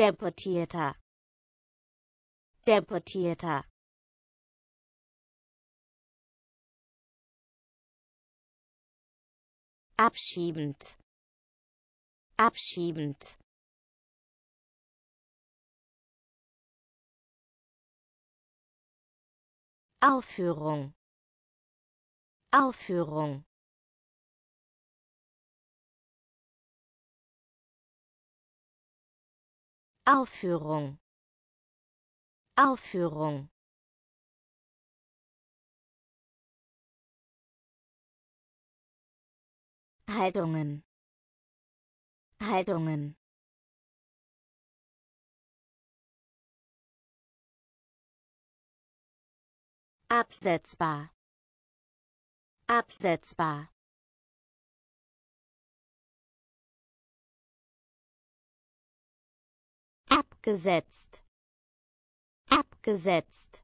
Deportierter. Deportierter. Abschiebend. Abschiebend. Aufführung. Aufführung. Aufführung Aufführung Haltungen Haltungen Absetzbar. Absetzbar. abgesetzt abgesetzt